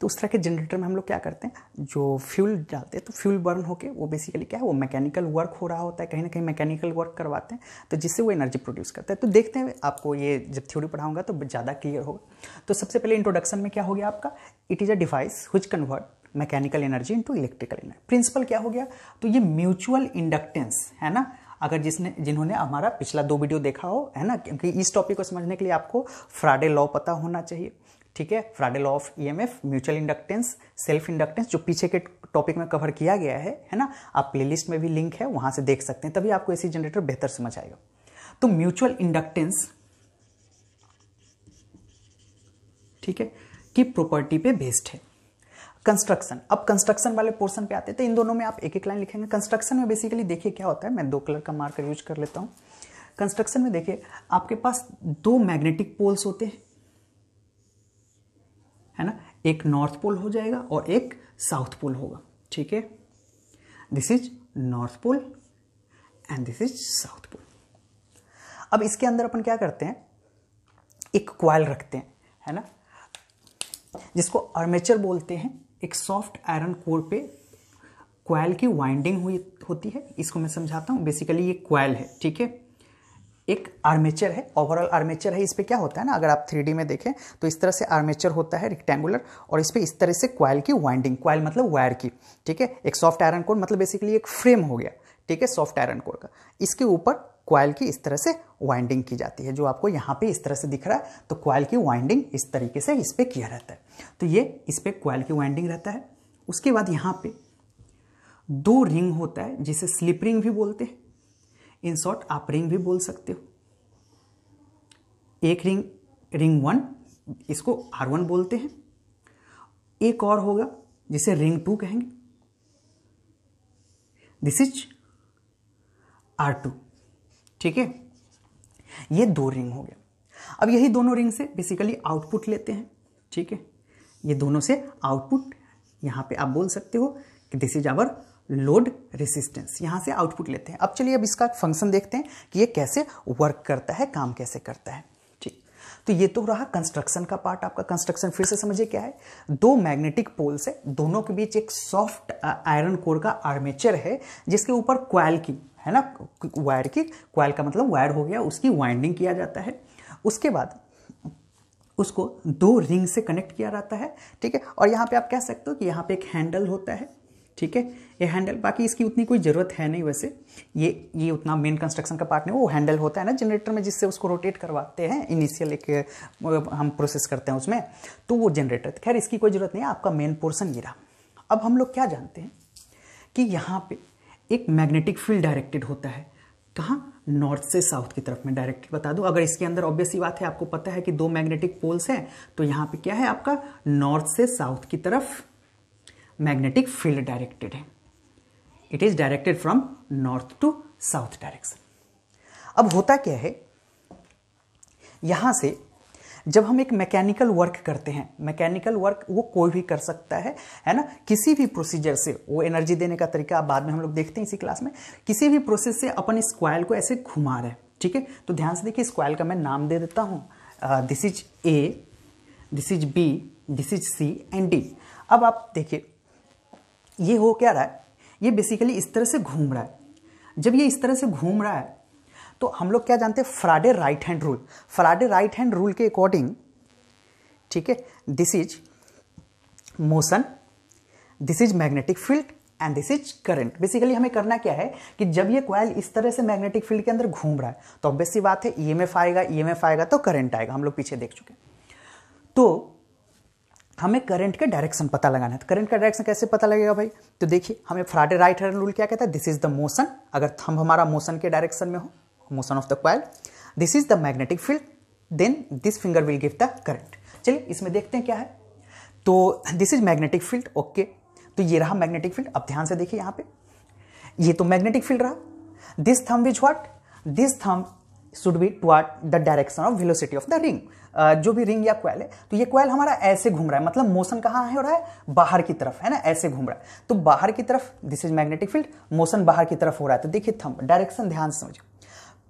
तो उस तरह के जनरेटर में हम लोग क्या करते हैं जो फ्यूल डालते हैं तो फ्यूल बर्न होकर वो बेसिकली क्या है वो मैकेनिकल वर्क हो रहा होता है कहीं ना कहीं मैकेनिकल वर्क करवाते हैं तो जिससे वो एनर्जी प्रोड्यूस करता है तो देखते हैं आपको ये जब थ्योरी पढ़ाऊंगा तो ज़्यादा क्लियर होगा तो सबसे पहले इंट्रोडक्शन में क्या हो गया आपका it is a device which convert mechanical energy into electrical energy principle क्या हो गया तो ये म्यूचुअल इंडक्टेंस है ना अगर जिसने जिन्होंने हमारा पिछला दो वीडियो देखा हो है ना क्योंकि इस टॉपिक को समझने के लिए आपको फ्राडे लॉ पता होना चाहिए ठीक है Faraday law of EMF mutual inductance self inductance जो पीछे के टॉपिक में कवर किया गया है है ना आप प्लेलिस्ट में भी लिंक है वहां से देख सकते हैं तभी आपको एसी जनरेटर बेहतर समझ आएगा तो म्यूचुअल इंडक्टेंस ठीक है की प्रॉपर्टी पे बेस्ड है कंस्ट्रक्शन अब कंस्ट्रक्शन वाले पोर्शन पे आते हैं तो इन दोनों में आप एक एक लाइन लिखेंगे कंस्ट्रक्शन में बेसिकली देखिए क्या होता है मैं दो कलर का मार्कर यूज कर लेता हूँ कंस्ट्रक्शन में देखिए आपके पास दो मैग्नेटिक पोल्स होते हैं है ना एक नॉर्थ पोल हो जाएगा और एक साउथ पोल होगा ठीक है this is north pole and this is south pole अब इसके अंदर अपन क्या करते हैं एक क्वाइल रखते हैं है ना जिसको अर्मेचर बोलते हैं एक सॉफ्ट आयरन कोर पे क्वाइल की वाइंडिंग हुई होती है इसको मैं समझाता हूँ बेसिकली ये क्वाइल है ठीक है एक आर्मेचर है ओवरऑल आर्मेचर है इस पर क्या होता है ना अगर आप थ्री में देखें तो इस तरह से आर्मेचर होता है रेक्टेंगुलर और इस पर इस तरह से क्वाइल की वाइंडिंग क्वाइल मतलब वायर की ठीक है एक सॉफ्ट आयरन कोर मतलब बेसिकली एक फ्रेम हो गया ठीक है सॉफ्ट आयरन कोर का इसके ऊपर क्वाइल की इस तरह से वाइंडिंग की जाती है जो आपको यहाँ पे इस तरह से दिख रहा है तो क्वाइल की वाइंडिंग इस तरीके से इस पर किया रहता है तो ये इस पर क्वाइल की वाइंडिंग रहता है उसके बाद यहाँ पे दो रिंग होता है जिसे स्लिप रिंग भी बोलते हैं इन शॉर्ट आप रिंग भी बोल सकते हो एक रिंग रिंग वन इसको आर वन बोलते हैं एक और होगा जिसे रिंग टू कहेंगे दिस इज आर टू ठीक है ये दो रिंग हो गया अब यही दोनों रिंग से बेसिकली आउटपुट लेते हैं ठीक है ये दोनों से आउटपुट यहां पे आप बोल सकते हो कि this is our load resistance यहां से आउटपुट लेते हैं अब चलिए अब इसका फंक्शन देखते हैं कि ये कैसे वर्क करता है काम कैसे करता है ठीक तो ये तो रहा कंस्ट्रक्शन का पार्ट आपका कंस्ट्रक्शन फिर से समझिए क्या है दो मैग्नेटिक पोल से दोनों के बीच एक सॉफ्ट आयरन कोर का आर्मेचर है जिसके ऊपर क्वाइल की है ना वायर की क्वाइल का मतलब वायर हो गया उसकी वाइंडिंग किया जाता है उसके बाद उसको दो रिंग से कनेक्ट किया जाता है ठीक है और यहाँ पे आप कह सकते हो कि यहाँ पे एक हैंडल होता है ठीक है ये हैंडल बाकी इसकी उतनी कोई ज़रूरत है नहीं वैसे ये ये उतना मेन कंस्ट्रक्शन का पार्ट नहीं वो हैंडल होता है ना जनरेटर में जिससे उसको रोटेट करवाते हैं इनिशियल एक हम प्रोसेस करते हैं उसमें तो वो जनरेटर खैर इसकी कोई ज़रूरत नहीं आपका मेन पोर्सन ये रहा अब हम लोग क्या जानते हैं कि यहाँ पर एक मैग्नेटिक फील्ड डायरेक्टेड होता है कहाँ नॉर्थ से साउथ की तरफ में डायरेक्ट बता दूं अगर इसके अंदर ऑब्वियस ही बात है आपको पता है कि दो मैग्नेटिक पोल्स हैं तो यहाँ पे क्या है आपका नॉर्थ से साउथ की तरफ मैग्नेटिक फील्ड डायरेक्टेड है it is directed from north to south direction अब होता क्या है यहां से जब हम एक मैकेनिकल वर्क करते हैं मैकेनिकल वर्क वो कोई भी कर सकता है है ना किसी भी प्रोसीजर से वो एनर्जी देने का तरीका बाद में हम लोग देखते हैं इसी क्लास में किसी भी प्रोसेस से अपन इस क्वाइल को ऐसे घुमा रहे हैं ठीक है तो ध्यान से देखिए स्क्वायल का मैं नाम दे देता हूँ this is A this is B this is C and D अब आप देखिए ये हो क्या रहा है ये बेसिकली इस तरह से घूम रहा है जब ये इस तरह से घूम रहा है तो हम लोग क्या जानते हैं Faraday right hand rule Faraday right hand rule के अकॉर्डिंग ठीक है this is motion this is magnetic field and this is current basically हमें करना क्या है कि जब ये क्वाइल इस तरह से मैग्नेटिक फील्ड के अंदर घूम रहा है तो ऑब्वियस सी बात है ईएमएफ e आएगा ईएमएफ e आएगा तो करंट आएगा हम लोग पीछे देख चुके हैं तो हमें करंट के डायरेक्शन पता लगाना है तो करंट का डायरेक्शन कैसे पता लगेगा भाई तो देखिए हमें फ्राडे राइट हैंड रूल क्या कहता है दिस इज द मोशन अगर थम हमारा मोशन के डायरेक्शन में हो motion of the coil this is the magnetic field then this finger will give the current चलिए इसमें देखते हैं क्या है तो this is magnetic field okay तो ये रहा मैग्नेटिक फील्ड अब ध्यान से देखिए यहाँ पे ये तो मैग्नेटिक फील्ड रहा this thumb is what this thumb should be toward the direction of velocity of the ring जो भी रिंग या क्वाइल है तो ये क्वाइल हमारा ऐसे घूम रहा है मतलब मोशन कहाँ हो रहा है बाहर की तरफ है ना ऐसे घूम रहा है तो बाहर की तरफ this is magnetic field motion बाहर की तरफ हो रहा है तो देखिए थम डायरेक्शन ध्यान से समझो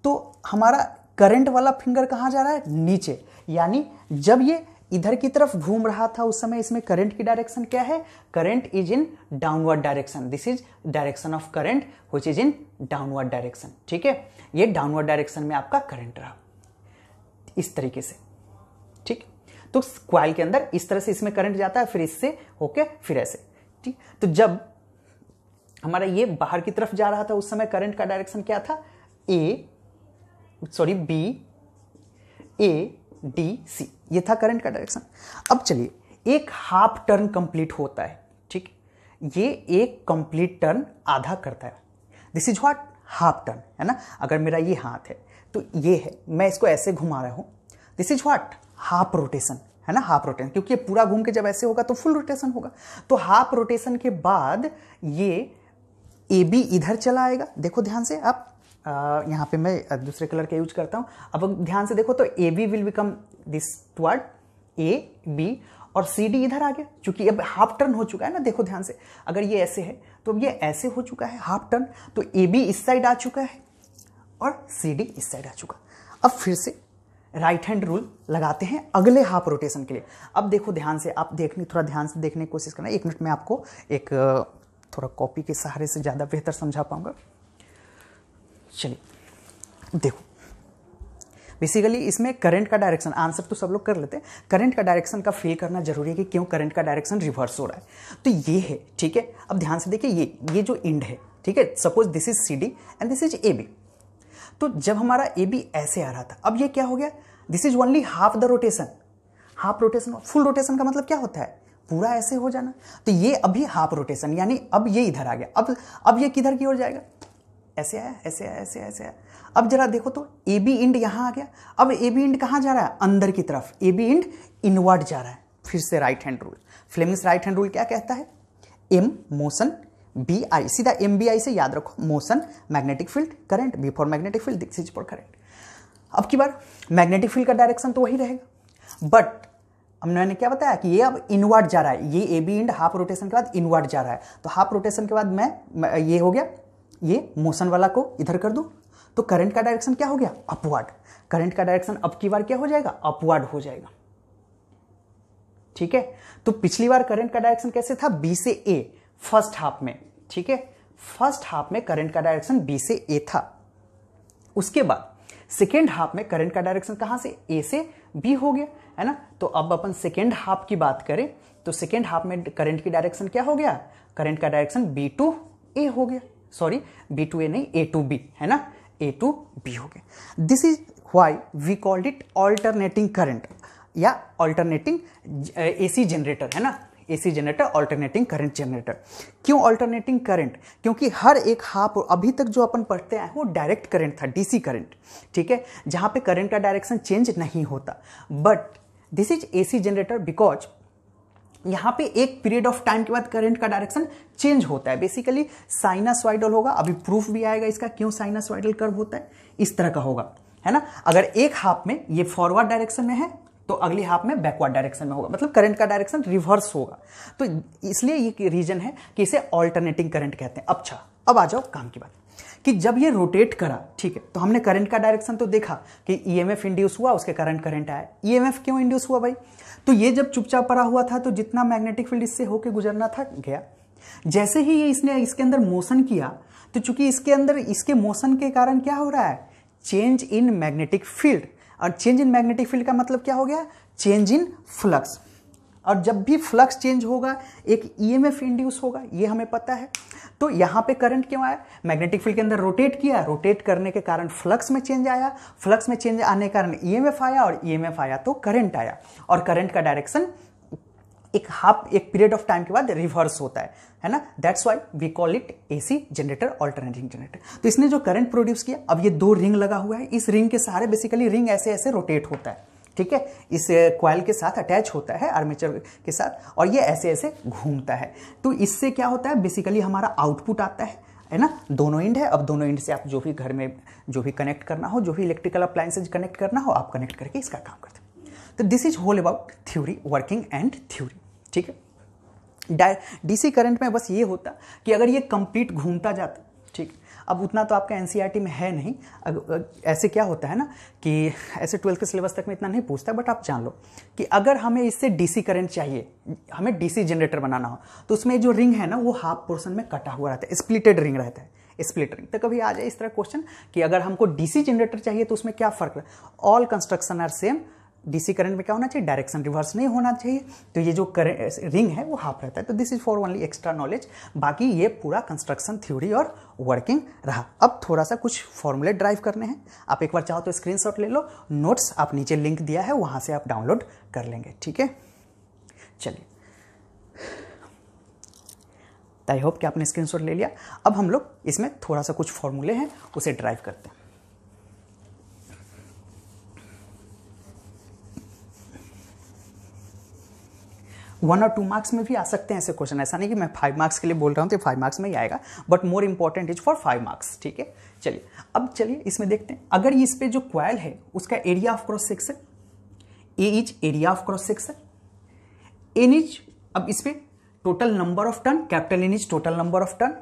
तो हमारा करंट वाला फिंगर कहाँ जा रहा है नीचे यानी जब ये इधर की तरफ घूम रहा था उस समय इसमें करंट की डायरेक्शन क्या है current is in downward direction this is direction of current which is in downward direction ठीक है ये डाउनवर्ड डायरेक्शन में आपका करंट रहा इस तरीके से ठीक तो क्वाइल के अंदर इस तरह से इसमें करंट जाता है फिर इससे होके फिर ऐसे ठीक तो जब हमारा ये बाहर की तरफ जा रहा था उस समय करंट का डायरेक्शन क्या था A sorry B A D C ये था करंट का डायरेक्शन अब चलिए एक हाफ टर्न कंप्लीट होता है ठीक ये एक कंप्लीट टर्न आधा करता है this is what half turn है ना अगर मेरा ये हाथ है तो ये है मैं इसको ऐसे घुमा रहा हूं this is what half rotation है ना हाफ रोटेशन क्योंकि ये पूरा घूम के जब ऐसे होगा तो फुल रोटेशन होगा तो हाफ रोटेशन के बाद ये ए बी इधर चला आएगा देखो ध्यान से आप यहाँ पे मैं दूसरे कलर का यूज करता हूँ अब ध्यान से देखो तो A B will become this toward A B और सी डी इधर आ गया क्योंकि अब हाफ टर्न हो चुका है ना देखो ध्यान से अगर ये ऐसे है तो अब ये ऐसे हो चुका है हाफ टर्न तो ए बी इस साइड आ चुका है और सी डी इस साइड आ चुका अब फिर से राइट हैंड रूल लगाते हैं अगले हाफ रोटेशन के लिए अब देखो ध्यान से आप देखने थोड़ा ध्यान से देखने की कोशिश करना एक मिनट में आपको एक थोड़ा कॉपी के सहारे से ज़्यादा बेहतर समझा पाऊँगा चलिए देखो बेसिकली इसमें करंट का डायरेक्शन आंसर तो सब लोग कर लेते हैं करंट का डायरेक्शन का फील करना जरूरी है कि क्यों करंट का डायरेक्शन रिवर्स हो रहा है तो ये है ठीक है अब ध्यान से देखिए ये ये जो इंड है ठीक है suppose this is C D and this is A B तो जब हमारा ए बी ऐसे आ रहा था अब ये क्या हो गया this is only half the rotation half rotation full rotation का मतलब क्या होता है पूरा ऐसे हो जाना तो ये अभी हाफ रोटेशन यानी अब ये इधर आ गया अब अब ये किधर की ओर जाएगा ऐसे आया ऐसे आया ऐसे ऐसे आया अब जरा देखो तो ए बी इंड यहाँ आ गया अब ए बी इंड कहाँ जा रहा है अंदर की तरफ ए बी इंड इनवर्ड जा रहा है फिर से right hand rule Fleming's right hand rule क्या कहता है एम मोशन बी आई सीधा एम बी आई से याद रखो motion magnetic field current B for magnetic field this is for current अब की बार मैग्नेटिक फील्ड का डायरेक्शन तो वही रहेगा बट हमने क्या बताया कि ये अब इनवर्ड जा रहा है ये A B end half rotation के बाद इनवर्ड जा रहा है तो हाफ रोटेशन के बाद मैं ये हो गया ये मोशन वाला को इधर कर दूँ तो करंट का डायरेक्शन क्या हो गया अपवर्ड करंट का डायरेक्शन अब की बार क्या हो जाएगा अपवर्ड हो जाएगा ठीक है तो पिछली बार करंट का डायरेक्शन कैसे था बी से ए फर्स्ट हाफ में ठीक है फर्स्ट हाफ में करंट का डायरेक्शन बी से ए था उसके बाद सेकेंड हाफ में करंट का डायरेक्शन कहां से ए से बी हो गया है ना तो अब अपन सेकेंड हाफ की बात करें तो सेकेंड हाफ में करंट की डायरेक्शन क्या हो गया करंट का डायरेक्शन बी टू ए हो गया सॉरी बी टू ए नहीं ए टू बी है ना ए टू बी हो गया this is why we called it alternating current या ऑल्टरनेटिंग ए सी जनरेटर है ना AC generator alternating current generator क्यों ऑल्टरनेटिंग करंट क्योंकि हर एक हाफ अभी तक जो अपन पढ़ते आए वो डायरेक्ट करंट था डीसी करंट ठीक है जहाँ पे करंट का डायरेक्शन चेंज नहीं होता but this is AC generator because यहाँ पे एक पीरियड ऑफ टाइम के बाद करंट का डायरेक्शन चेंज होता है बेसिकली वाइडल होगा अभी प्रूफ भी आएगा इसका क्यों वाइडल कर्व होता है इस तरह का होगा है ना अगर एक हाफ में ये फॉरवर्ड डायरेक्शन में है तो अगली हाफ में बैकवर्ड डायरेक्शन में होगा मतलब करंट का डायरेक्शन रिवर्स होगा तो इसलिए ये रीजन है कि इसे ऑल्टरनेटिंग करंट कहते हैं अच्छा अब आ जाओ काम की बात कि जब ये रोटेट करा ठीक है तो हमने करंट का डायरेक्शन तो देखा कि ईएमएफ e इंड्यूस हुआ उसके करंट करंट आया ईएमएफ e क्यों इंड्यूस हुआ भाई तो ये जब चुपचाप पड़ा हुआ था तो जितना मैग्नेटिक फील्ड इससे होके गुजरना था गया जैसे ही ये इसने इसके अंदर मोशन किया तो चूंकि इसके अंदर इसके मोशन के कारण क्या हो रहा है चेंज इन मैग्नेटिक फील्ड और चेंज इन मैग्नेटिक फील्ड का मतलब क्या हो गया चेंज इन फ्लक्स और जब भी फ्लक्स चेंज होगा एक ई एम एफ इंड्यूस होगा ये हमें पता है तो यहाँ पे करंट क्यों आया मैग्नेटिक फील्ड के अंदर रोटेट किया रोटेट करने के कारण फ्लक्स में चेंज आया फ्लक्स में चेंज आने के कारण ई एम एफ आया और ई एम एफ आया तो करंट आया और करंट का डायरेक्शन एक हाफ एक पीरियड ऑफ टाइम के बाद रिवर्स होता है है ना that's why we call it C generator alternating generator तो इसने जो करंट प्रोड्यूस किया अब ये दो रिंग लगा हुआ है इस रिंग के सहारे बेसिकली रिंग ऐसे ऐसे रोटेट होता है ठीक है इस क्वाइल के साथ अटैच होता है आर्मेचर के साथ और ये ऐसे ऐसे घूमता है तो इससे क्या होता है बेसिकली हमारा आउटपुट आता है है ना दोनों इंड है अब दोनों इंड से आप जो भी घर में जो भी कनेक्ट करना हो जो भी इलेक्ट्रिकल अप्लाइंसेज कनेक्ट करना हो आप कनेक्ट करके इसका काम करते हैं तो this is whole about theory working and theory ठीक है डीसी करंट में बस ये होता कि अगर ये कंप्लीट घूमता जाता ठीक अब उतना तो आपका एन e में है नहीं अग, ऐसे क्या होता है ना कि ऐसे ट्वेल्थ के सिलेबस तक में इतना नहीं पूछता बट आप जान लो कि अगर हमें इससे डीसी करंट चाहिए हमें डीसी जनरेटर बनाना हो तो उसमें जो रिंग है ना वो हाफ पोर्सन में कटा हुआ रहता है स्प्लिटेड रिंग रहता है स्प्लिट रिंग तो कभी आ जाए इस तरह क्वेश्चन कि अगर हमको डीसी जनरेटर चाहिए तो उसमें क्या फ़र्क है all construction are same DC current में क्या होना चाहिए डायरेक्शन रिवर्स नहीं होना चाहिए तो ये जो रिंग है वो हाफ रहता है तो this is for only extra knowledge बाकी ये पूरा कंस्ट्रक्शन थ्योरी और वर्किंग रहा अब थोड़ा सा कुछ फॉर्मूले ड्राइव करने हैं आप एक बार चाहो तो स्क्रीन ले लो नोट्स आप नीचे लिंक दिया है वहाँ से आप डाउनलोड कर लेंगे ठीक है चलिए आई होप कि आपने स्क्रीनशॉट ले लिया अब हम लोग इसमें थोड़ा सा कुछ फॉर्मूले हैं उसे ड्राइव करते हैं वन और टू मार्क्स में भी आ सकते हैं ऐसे क्वेश्चन ऐसा नहीं कि मैं फाइव मार्क्स के लिए बोल रहा हूँ तो फाइव मार्क्स में ही आएगा but more important is for five marks ठीक है चलिए अब चलिए इसमें देखते हैं अगर इस पर जो क्वाइल है उसका area of cross section A is area of cross section N is अब इस पर total number of turn capital N is total number of turn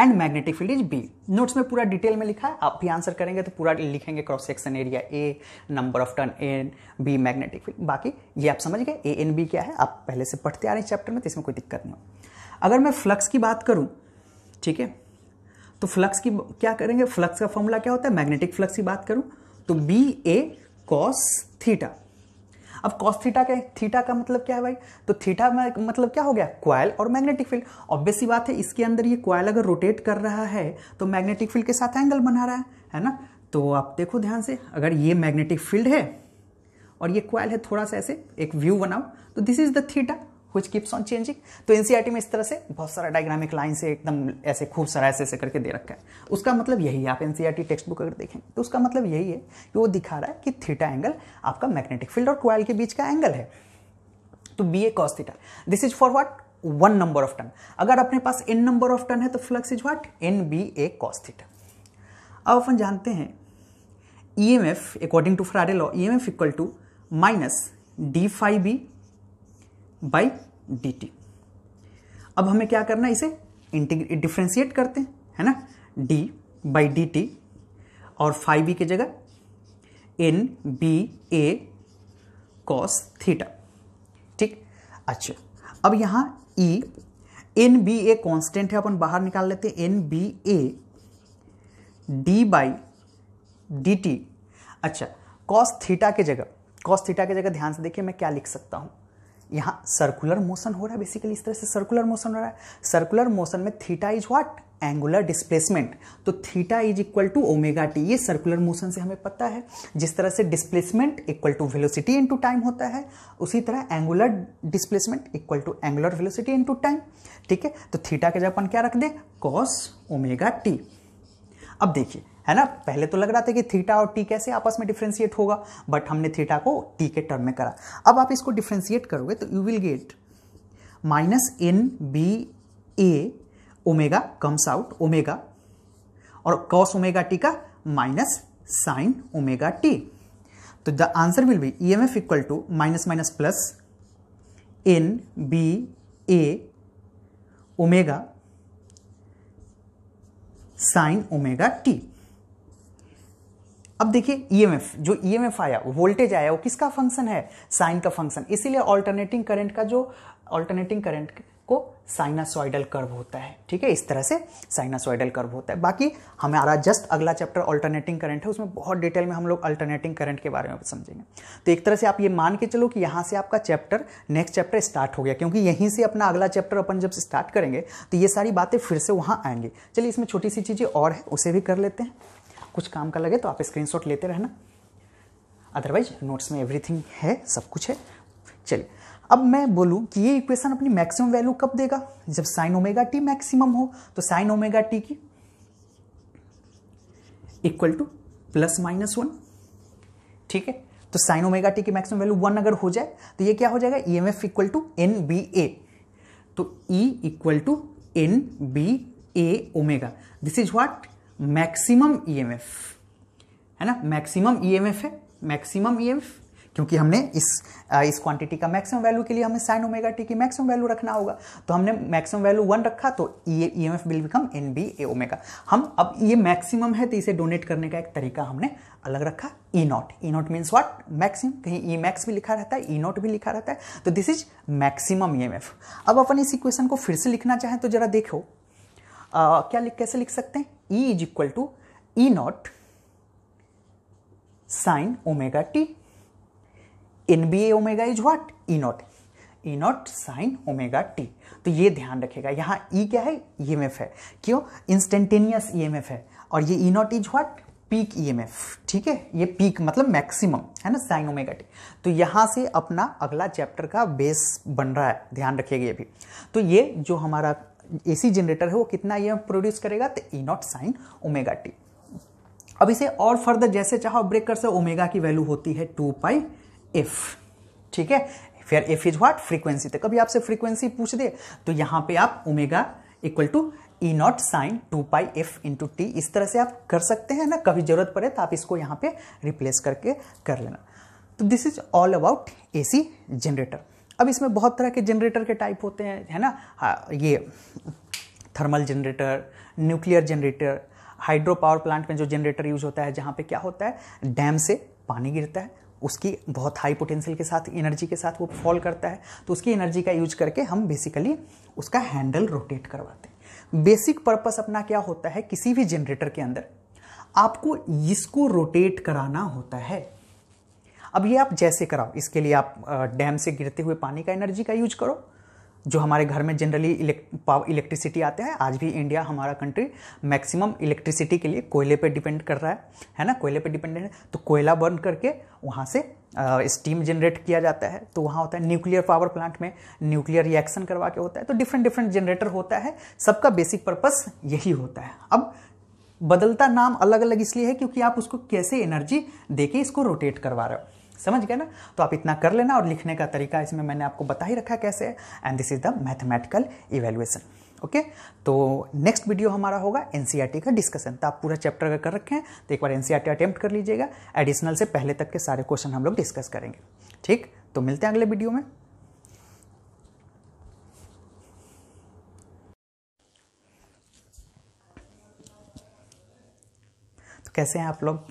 and magnetic field is B notes में पूरा डिटेल में लिखा है आप भी आंसर करेंगे तो पूरा लिखेंगे cross section area A number of turn N B magnetic field बाकी ये आप समझ गए ए एन बी क्या है आप पहले से पढ़ते आ रहे हैं चैप्टर में तो इसमें कोई दिक्कत नहीं हो अगर मैं फ्लक्स की बात करूँ ठीक है तो फ्लक्स की क्या करेंगे फ्लक्स का फॉर्मूला क्या होता है मैग्नेटिक फ्लक्स की बात करूँ तो बी ए कॉस थीटा अब कॉस थीटा क्या है थीटा का मतलब क्या है भाई तो थीटा मतलब क्या हो गया क्वाइल और मैग्नेटिक फील्ड ऑब्वियसली बात है इसके अंदर ये क्वाइल अगर रोटेट कर रहा है तो मैग्नेटिक फील्ड के साथ एंगल बना रहा है है ना तो आप देखो ध्यान से अगर ये मैग्नेटिक फील्ड है और ये क्वाइल है थोड़ा सा ऐसे एक व्यू बनाओ तो this is the theta which keeps on changing तो एनसीईआरटी e में इस तरह से बहुत सारा डायग्रामिक लाइन से एकदम ऐसे खूब सारा ऐसे ऐसे करके दे रखा है उसका मतलब यही है आप एनसीईआरटी टेक्स्ट बुक अगर देखें तो उसका मतलब यही है कि वो दिखा रहा है कि थीटा एंगल आपका मैग्नेटिक फील्ड और क्वाइल के बीच का एंगल है तो B A cos theta this is for what one number of turn अगर अपने पास एन नंबर ऑफ टन है तो flux is what N B A cos theta अब अपन जानते हैं E M F according to Faraday law E M F equal to minus D five B by D T अब हमें क्या करना है इसे डिफ्रेंशिएट करते हैं है ना डी बाई डी टी और फाइव बी की जगह N B A cos theta ठीक अच्छा अब यहाँ E N B A constant है अपन बाहर निकाल लेते हैं N B A D by D T अच्छा कॉस थीटा के जगह कॉस थीटा के जगह ध्यान से देखिए मैं क्या लिख सकता हूँ यहाँ सर्कुलर मोशन हो रहा है बेसिकली इस तरह से सर्कुलर मोशन हो रहा है सर्कुलर मोशन में theta is what angular displacement तो theta is equal to omega T ये सर्कुलर मोशन से हमें पता है जिस तरह से displacement equal to velocity into time होता है उसी तरह angular displacement equal to angular velocity into time ठीक है तो थीटा के जब अपन क्या रख दें कॉस ओमेगा टी अब देखिए है ना पहले तो लग रहा था कि थीटा और टी कैसे आपस में डिफ्रेंशिएट होगा बट हमने थीटा को टी के टर्म में करा अब आप इसको डिफ्रेंशिएट करोगे तो you will get minus N B A omega comes out omega और कॉस ओमेगा टी का माइनस साइन ओमेगा टी तो the answer will be E M F equal to minus minus plus N B A omega sine omega T अब देखिए EMF e जो EMF e आया voltage आया वो किसका function है साइन का फंक्शन इसीलिए ऑल्टरनेटिंग करंट का जो ऑल्टरनेटिंग करंट को साइनासॉइडल कर्व होता है ठीक है इस तरह से साइनासोइडल कर्व होता है बाकी हमारा जस्ट अगला चैप्टर ऑल्टरनेटिंग करंट है उसमें बहुत डिटेल में हम लोग अल्टरनेटिंग करंट के बारे में समझेंगे तो एक तरह से आप ये मान के चलो कि यहाँ से आपका चैप्टर नेक्स्ट चैप्टर स्टार्ट हो गया क्योंकि यहीं से अपना अगला चैप्टर अपन जब स्टार्ट करेंगे तो ये सारी बातें फिर से वहाँ आएंगे चलिए इसमें छोटी सी चीज़ें और है उसे भी कर लेते हैं कुछ काम का लगे तो आप स्क्रीन लेते रहना अदरवाइज नोट्स में एवरीथिंग है सब कुछ है चलिए अब मैं बोलूँ कि ये इक्वेशन अपनी मैक्सिमम वैल्यू कब देगा जब साइन ओमेगा टी मैक्सिमम हो तो साइन ओमेगा टी की equal to plus minus one ठीक है तो साइन ओमेगा टी की मैक्सिमम वैल्यू वन अगर हो जाए तो ये क्या हो जाएगा E M F equal to N B A तो E equal to N B A omega this is what maximum EMF e है ना मैक्सिमम ईएमएफ e है मैक्सिमम ईएमएफ e क्योंकि हमने इस इस क्वांटिटी का मैक्सिमम वैल्यू के लिए हमें साइन ओमेगा टी की मैक्सिमम वैल्यू रखना होगा तो हमने मैक्सिमम वैल्यू वन रखा तो ये E M F will become N B A omega हम अब ये मैक्सिमम है तो इसे डोनेट करने का एक तरीका हमने अलग रखा E not E not means what maximum कहीं ई मैक्स भी लिखा रहता है ई नॉट भी लिखा रहता है तो this is maximum E M F अब अपन इस इक्वेशन को फिर से लिखना चाहें तो जरा देखो आ, क्या लिख कैसे लिख सकते हैं E is equal to E naught sine omega t. NBA omega is what? E naught. E naught sine omega t. तो ये ध्यान रखेगा यहाँ e क्या है ई एम एफ है क्यों इंस्टेंटेनियस ई एम एफ है और ये E not is what peak E M F ठीक है ये पीक मतलब मैक्सिमम है ना साइन ओमेगा टी तो यहाँ से अपना अगला चैप्टर का बेस बन रहा है ध्यान रखिएगा ये भी तो ये जो हमारा एसी जनरेटर है वो कितना ई प्रोड्यूस करेगा तो E not sine omega T अब इसे और फर्दर जैसे चाहो ब्रेक कर सकते ओमेगा की वैल्यू होती है टू पाई एफ ठीक है फिर एफ इज व्हाट फ्रीक्वेंसी तो कभी आपसे फ्रीक्वेंसी पूछ दे तो यहाँ पे आप omega equal to E not sine two pi F into T इस तरह से आप कर सकते हैं ना कभी जरूरत पड़े तो आप इसको यहाँ पे रिप्लेस करके कर लेना तो this is all about AC generator अब इसमें बहुत तरह के जनरेटर के टाइप होते हैं है ना हाँ ये thermal generator nuclear generator hydro power plant में जो जनरेटर यूज होता है जहाँ पे क्या होता है डैम से पानी गिरता है उसकी बहुत हाई पोटेंशियल के साथ एनर्जी के साथ वो फॉल करता है तो उसकी एनर्जी का यूज करके हम बेसिकली उसका हैंडल रोटेट करवाते हैं बेसिक पर्पस अपना क्या होता है किसी भी जनरेटर के अंदर आपको इसको रोटेट कराना होता है अब ये आप जैसे कराओ इसके लिए आप डैम से गिरते हुए पानी का एनर्जी का यूज करो जो हमारे घर में जनरली इलेक्ट्रिसिटी आते हैं आज भी इंडिया हमारा कंट्री मैक्सिमम इलेक्ट्रिसिटी के लिए कोयले पे डिपेंड कर रहा है है ना कोयले पे डिपेंडेंट है तो कोयला बर्न करके वहाँ से स्टीम जनरेट किया जाता है तो वहाँ होता है न्यूक्लियर पावर प्लांट में न्यूक्लियर रिएक्शन करवा के होता है तो डिफरेंट डिफरेंट जनरेटर होता है सबका बेसिक पर्पस यही होता है अब बदलता नाम अलग अलग इसलिए है क्योंकि आप उसको कैसे एनर्जी देके इसको रोटेट करवा रहे हो समझ गए ना तो आप इतना कर लेना और लिखने का तरीका इसमें मैंने आपको बता ही रखा कैसे and this is the mathematical evaluation okay तो नेक्स्ट वीडियो हमारा होगा एन e का डिस्कशन तो आप पूरा चैप्टर अगर कर रखें तो एक बार एन अटेम्प्ट e कर लीजिएगा एडिशनल से पहले तक के सारे क्वेश्चन हम लोग डिस्कस करेंगे ठीक तो मिलते हैं अगले वीडियो में तो कैसे हैं आप लोग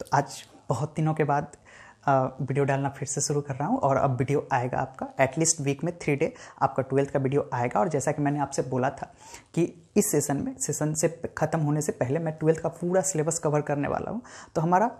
तो आज बहुत दिनों के बाद वीडियो डालना फिर से शुरू कर रहा हूँ और अब वीडियो आएगा आपका एटलीस्ट वीक में थ्री डे आपका ट्वेल्थ का वीडियो आएगा और जैसा कि मैंने आपसे बोला था कि इस सेशन में सेशन से ख़त्म होने से पहले मैं ट्वेल्थ का पूरा सिलेबस कवर करने वाला हूँ तो हमारा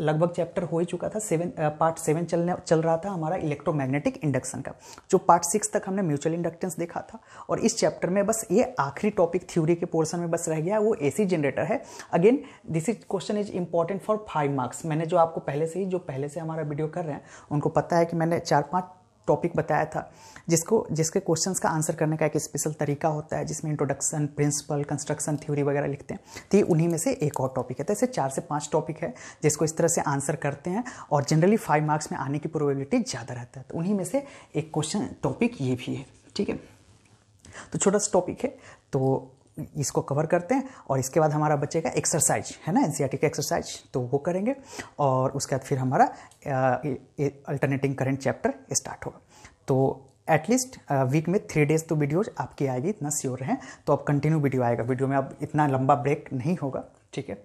लगभग चैप्टर हो ही चुका था सेवन पार्ट सेवन चलने चल रहा था हमारा इलेक्ट्रोमैग्नेटिक इंडक्शन का जो पार्ट सिक्स तक हमने म्यूचुअल इंडक्टेंस देखा था और इस चैप्टर में बस ये आखिरी टॉपिक थ्योरी के पोर्सन में बस रह गया वो एसी जनरेटर है again this is question is important for five marks मैंने जो आपको पहले से ही जो पहले से हमारा वीडियो कर रहे हैं उनको पता है कि मैंने चार पाँच टॉपिक बताया था जिसको जिसके क्वेश्चंस का आंसर करने का एक स्पेशल तरीका होता है जिसमें इंट्रोडक्शन प्रिंसिपल कंस्ट्रक्शन थ्योरी वगैरह लिखते हैं तो ये उन्हीं में से एक और टॉपिक है तो ऐसे चार से पांच टॉपिक है जिसको इस तरह से आंसर करते हैं और जनरली फाइव मार्क्स में आने की प्रोबेबिलिटी ज़्यादा रहता है तो उन्हीं में से एक क्वेश्चन टॉपिक ये भी है ठीक है तो छोटा सा टॉपिक है तो इसको कवर करते हैं और इसके बाद हमारा बचेगा एक्सरसाइज है ना एनसीआरटी का एक्सरसाइज तो वो करेंगे और उसके बाद फिर हमारा अल्टरनेटिंग करंट चैप्टर स्टार्ट होगा तो एटलीस्ट वीक में थ्री डेज तो वीडियोज आपकी आएगी इतना श्योर है तो अब कंटिन्यू वीडियो आएगा वीडियो में अब इतना लंबा ब्रेक नहीं होगा ठीक है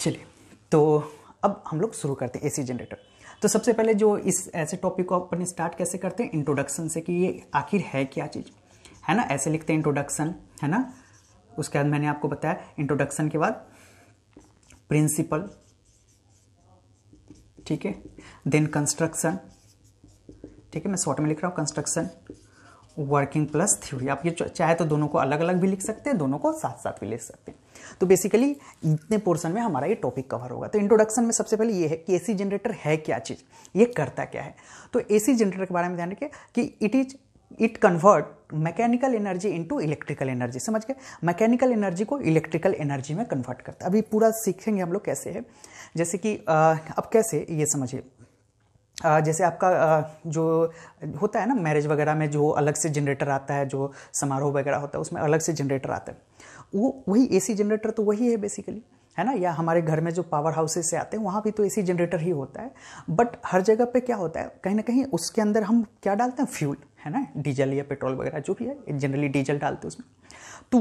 चलिए तो अब हम लोग शुरू करते हैं एसी जनरेटर तो सबसे पहले जो इस ऐसे टॉपिक को अपन स्टार्ट कैसे करते हैं इंट्रोडक्शन से कि ये आखिर है क्या चीज़ है ना ऐसे लिखते हैं इंट्रोडक्शन है ना उसके बाद मैंने आपको बताया इंट्रोडक्शन के बाद प्रिंसिपल ठीक है देन कंस्ट्रक्शन ठीक है मैं शॉर्ट में लिख रहा हूँ कंस्ट्रक्शन वर्किंग प्लस थ्योरी आप ये चाहे तो दोनों को अलग अलग भी लिख सकते हैं दोनों को साथ साथ भी लिख सकते हैं तो बेसिकली इतने पोर्शन में हमारा ये टॉपिक कवर होगा तो इंट्रोडक्शन में सबसे पहले ये है कि एसी जनरेटर है क्या चीज़ ये करता क्या है तो एसी जनरेटर के बारे में ध्यान रखिए कि it is it convert mechanical energy into electrical energy समझ गए मैकेनिकल एनर्जी को इलेक्ट्रिकल एनर्जी में कन्वर्ट करता है अभी पूरा सीखेंगे हम लोग कैसे है जैसे कि अब कैसे ये समझिए जैसे आपका जो होता है ना मैरिज वगैरह में जो अलग से जनरेटर आता है जो समारोह वगैरह होता है उसमें अलग से जनरेटर आता है वो वही एसी जनरेटर तो वही है बेसिकली है ना या हमारे घर में जो पावर हाउसेस से आते हैं वहाँ भी तो एसी जनरेटर ही होता है बट हर जगह पे क्या होता है कहीं ना कहीं उसके अंदर हम क्या डालते हैं फ्यूल है ना डीजल या पेट्रोल वगैरह जो भी है जनरली डीजल डालते हैं उसमें तो